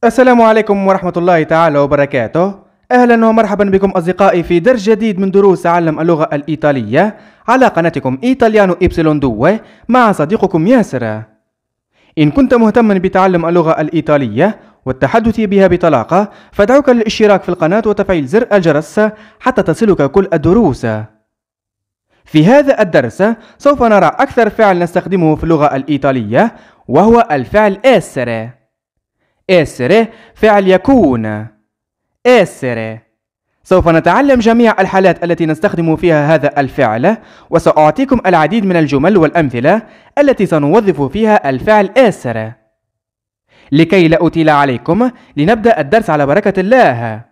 السلام عليكم ورحمة الله تعالى وبركاته أهلا ومرحبا بكم أصدقائي في درس جديد من دروس تعلم اللغة الإيطالية على قناتكم إيطاليانو إبسلون دو مع صديقكم ياسر إن كنت مهتما بتعلم اللغة الإيطالية والتحدث بها بطلاقة فدعوك للاشتراك في القناة وتفعيل زر الجرس حتى تصلك كل الدروس في هذا الدرس سوف نرى أكثر فعل نستخدمه في اللغة الإيطالية وهو الفعل أسره essere فعل يكون essere سوف نتعلم جميع الحالات التي نستخدم فيها هذا الفعل وسأعطيكم العديد من الجمل والأمثلة التي سنوظف فيها الفعل اسر لكي لا أطيل عليكم لنبدأ الدرس على بركة الله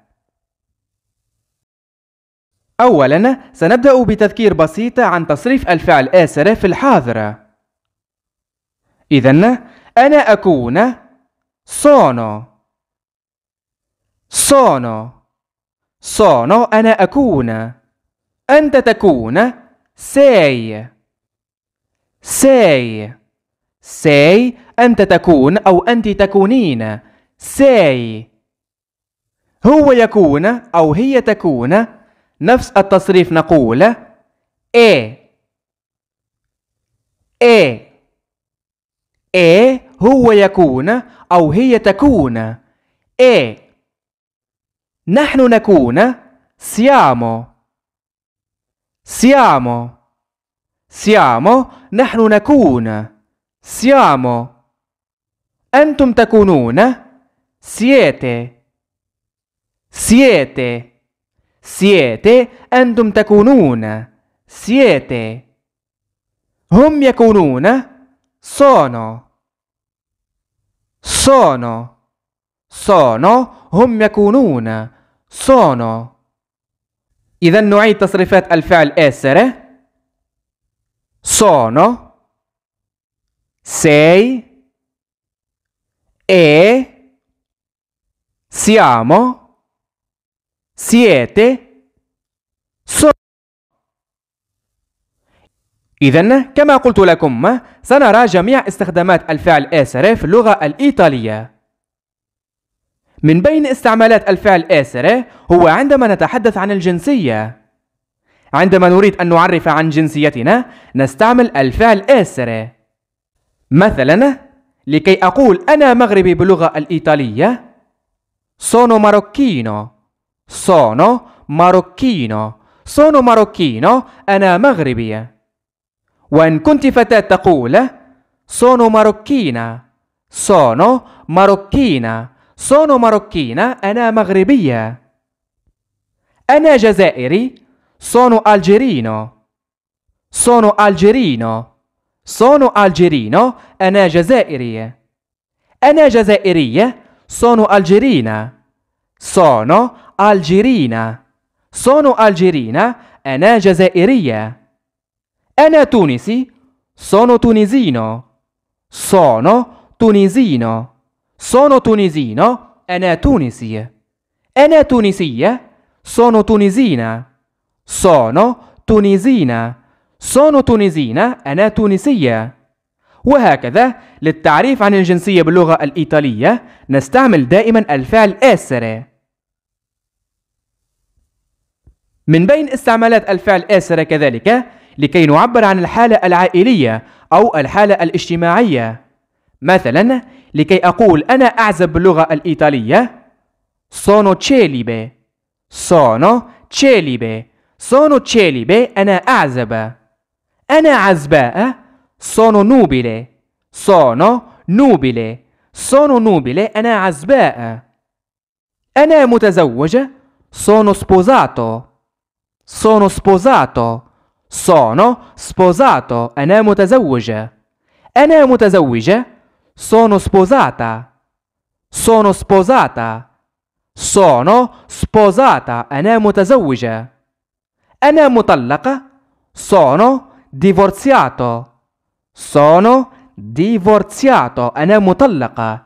أولا سنبدأ بتذكير بسيط عن تصريف الفعل اسر في الحاضر إذا أنا أكون sono sono sono أنا أكون أنت تكون sei sei sei أنت تكون أو أنت تكونين sei هو يكون أو هي تكون نفس التصريف نقول ايه ايه ايه هو يكون أو هي تكون e نحن نكون سيامو سيامو سيامو نحن نكون سيامو أنتم تكونون سيتي سيتي سيتي أنتم تكونون سيتي هم يكونون sono sono sono هم يكونون sono إذا نعيد تصريفات الفعل essere sono sei e siamo siete sono إذا كما قلت لكم سنرى جميع استخدامات الفعل إسري في اللغة الإيطالية من بين استعمالات الفعل إسري هو عندما نتحدث عن الجنسية عندما نريد أن نعرف عن جنسيتنا نستعمل الفعل إسري. مثلا لكي أقول أنا مغربي باللغة الإيطالية sono marocchino sono marocchino sono marocchino أنا مغربي When kunti fatah taqula eh, sono marocchina, sono marocchina, sono marocchina, ana maghrebia. Ana jazairi, sono algerino, sono algerino, sono algerino, ana jazairi. Ana jazairia, eh, sono algerina, sono algerina, sono algerina, ana jazairia. أنا تونسي sono tunisino sono tunisino sono tunisino أنا تونسي أنا تونسية sono tunisina sono tunisina sono tunisina أنا تونسية وهكذا للتعريف عن الجنسية باللغة الإيطالية نستعمل دائما الفعل essere من بين استعمالات الفعل essere كذلك لكي نعبر عن الحالة العائلية أو الحالة الاجتماعية مثلا لكي أقول أنا أعزب باللغة الإيطالية sono celibe sono celibe sono celibe أنا أعزب أنا عزباء sono nubile sono nubile sono nubile أنا عزباء أنا متزوجة sono sposato sono sposato sono sposato. أنا متزوجة. أنا متزوجة. Sono sposata. Sono sposata. Sono sposata. أنا متزوجة. أنا mutallaka. Sono divorziato. Sono divorziato. أنا mutallaka.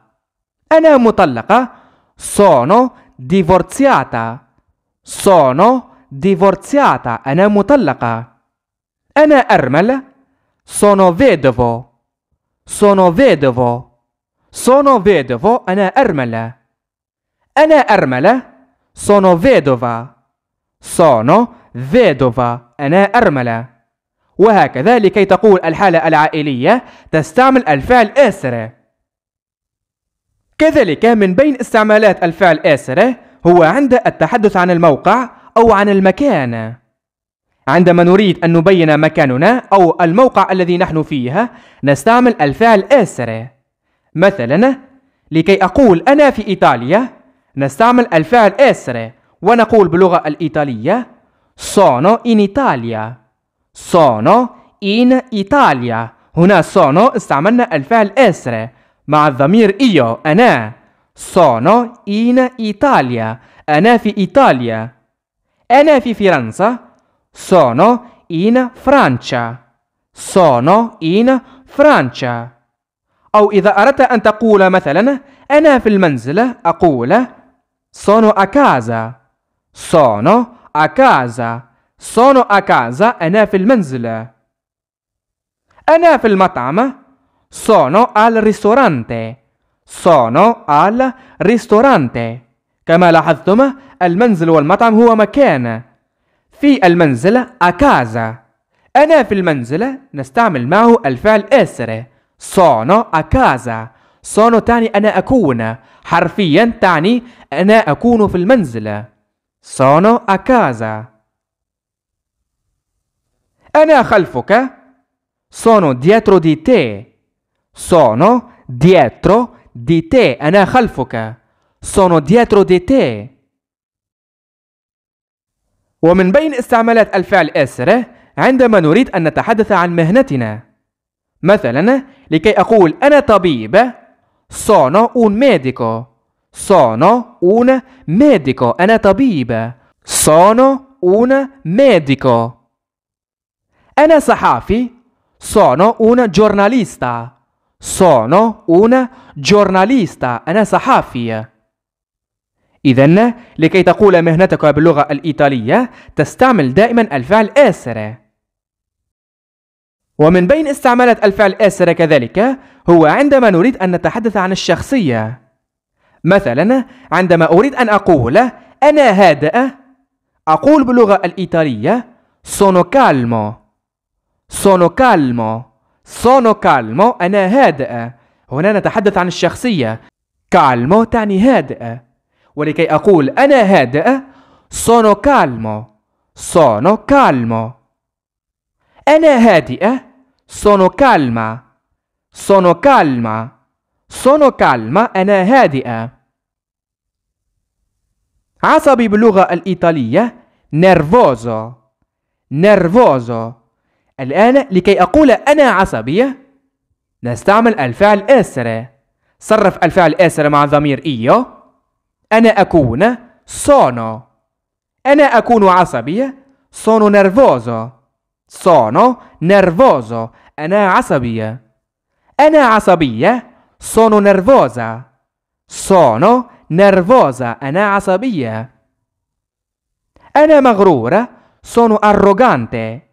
أنا mutallaka. Sono divorziata. Sono divorziata. أنا mutallaka. أنا أرملة sono vedovo sono vedovo sono vedovo أنا أرملة أنا أرملة sono فيدوفا sono vedova أنا أرملة وهكذا لكي تقول الحالة العائلية تستعمل الفعل آسره كذلك من بين استعمالات الفعل آسره هو عند التحدث عن الموقع أو عن المكان عندما نريد أن نبين مكاننا أو الموقع الذي نحن فيه نستعمل الفعل essere مثلا لكي أقول أنا في إيطاليا نستعمل الفعل essere ونقول باللغة الإيطالية sono in Italia sono in Italia هنا sono استعملنا الفعل essere مع الضمير io أنا sono in Italia أنا في إيطاليا أنا في فرنسا Sono in Francia. Sono in Francia. أو إذا أردت أن تقول مثلا أنا في المنزل أقول sono a casa sono a casa sono a casa أنا في المنزل أنا في المطعم sono al ristorante sono al ristorante كما لاحظتم المنزل والمطعم هو مكان في المنزلة أكازا أنا في المنزلة نستعمل معه الفعل أسرة صانو أكازا صانو تعني أنا أكون حرفيا تعني أنا أكون في المنزلة صانو أكازا أنا خلفك صانو دياترو دي تي صانو دياترو دي تي أنا خلفك صانو دياترو دي تي ومن بين استعمالات الفعل آسرة عندما نريد أن نتحدث عن مهنتنا مثلا لكي أقول أنا طبيب sono un medico sono un medico أنا طبيب sono un medico أنا صحافي sono un giornalista sono un giornalista أنا صحافي إذا لكي تقول مهنتك باللغة الإيطالية تستعمل دائما الفعل أسر ومن بين استعمالات الفعل أسر كذلك هو عندما نريد أن نتحدث عن الشخصية مثلا عندما أريد أن أقول أنا هادئة أقول باللغة الإيطالية sono calmo sono calmo sono calmo أنا هادئة هنا نتحدث عن الشخصية calmo تعني هادئة ولكي أقول أنا هادئة sono calmo sono calmo أنا هادئة sono calma sono calma sono calma أنا هادئة عصبي باللغة الإيطالية nervoso nervoso الآن لكي أقول أنا عصبية نستعمل الفعل أسرة صرف الفعل أسرة مع ضمير إيو Ana akuna, sono. Ana akunu asabia, sono nervoso. Sono nervoso. Ana asabia. Ana asabia, sono nervosa. Sono nervosa. Ana asabia. Ana magrura, sono arrogante.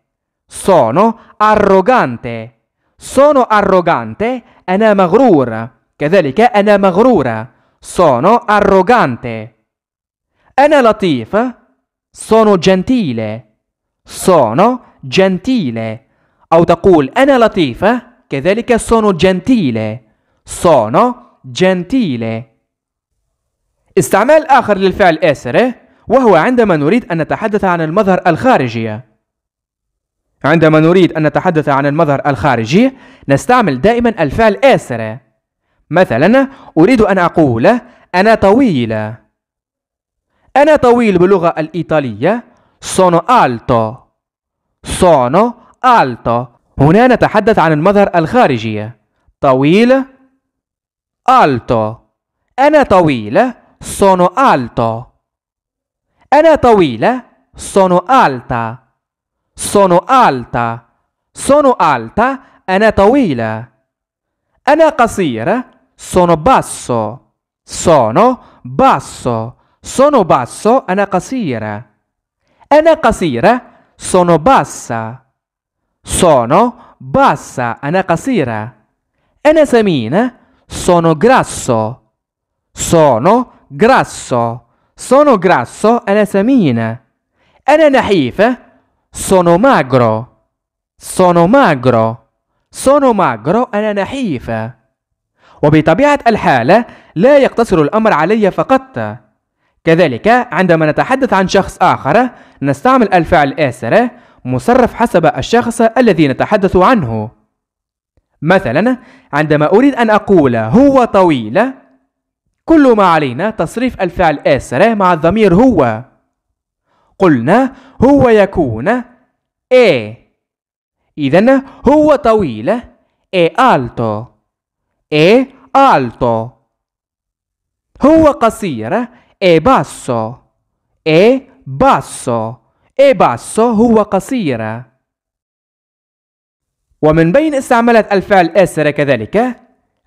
Sono arrogante. Sono arrogante. Ana magrura. Che كذلك أنا magrura. sono arrogante. Ana latif, sono gentile. Sono gentile. أو تقول أنا لطيفة كذلك sono gentile. Sono gentile. استعمال آخر للفعل اسره وهو عندما نريد أن نتحدث عن المظهر الخارجي. عندما نريد أن نتحدث عن المظهر الخارجي نستعمل دائما الفعل اسره مثلا أريد أن أقول أنا طويل أنا طويل باللغة الإيطالية sono alto sono alto هنا نتحدث عن المظهر الخارجي طويل alto أنا طويل sono alto أنا طويلة sono alta sono alta sono alta أنا طويلة أنا قصيرة sono basso sono basso sono basso أنا قصيرة أنا قصيرة sono bassa sono bassa أنا قصيرة أنا سمينة sono grasso sono grasso sono grasso أنا سمينة أنا نحيفة sono magro sono magro sono magro أنا نحيفة وبطبيعة الحال لا يقتصر الأمر علي فقط كذلك عندما نتحدث عن شخص آخر نستعمل الفعل آسر مصرف حسب الشخص الذي نتحدث عنه مثلا عندما أريد أن أقول هو طويل كل ما علينا تصريف الفعل آسر مع الضمير هو قلنا هو يكون إيه إذا هو طويل إيه ألتو è e alto هو قصيرة è basso è e basso è e basso هو قصيرة ومن بين استعمالات الفعل أسر كذلك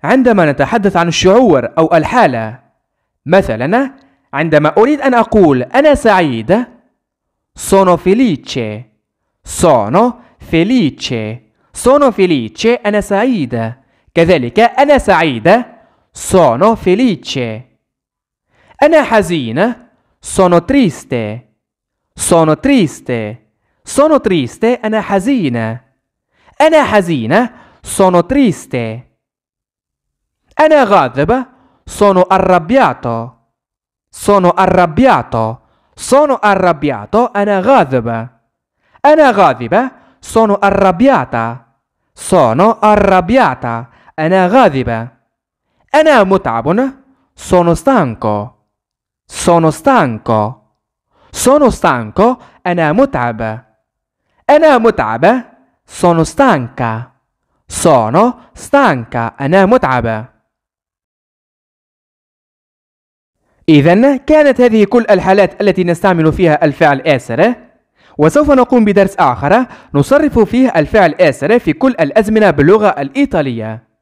عندما نتحدث عن الشعور أو الحالة مثلا عندما أريد أن أقول أنا سعيد sono felice sono felice sono felice أنا سعيدة كذلك أنا سعيدة sono felice أنا حزينة sono triste sono triste sono triste أنا حزينة أنا حزينة sono triste أنا غاضبة sono arrabbiato sono arrabbiato sono arrabbiato أنا غاضبة أنا غاضبة sono arrabbiata sono arrabbiata أنا غاضبة. أنا متعب. Sono stanco. Sono stanco. Sono stanco. أنا متعب. أنا متعبة. Sono stanca. Sono stanca. أنا متعبة. إذا كانت هذه كل الحالات التي نستعمل فيها الفعل آسرة وسوف نقوم بدرس آخر نصرف فيه الفعل آسرة في كل الأزمنة باللغة الإيطالية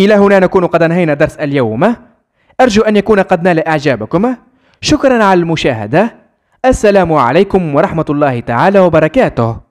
إلى هنا نكون قد أنهينا درس اليوم أرجو أن يكون قد نال إعجابكم شكرا على المشاهدة السلام عليكم ورحمة الله تعالى وبركاته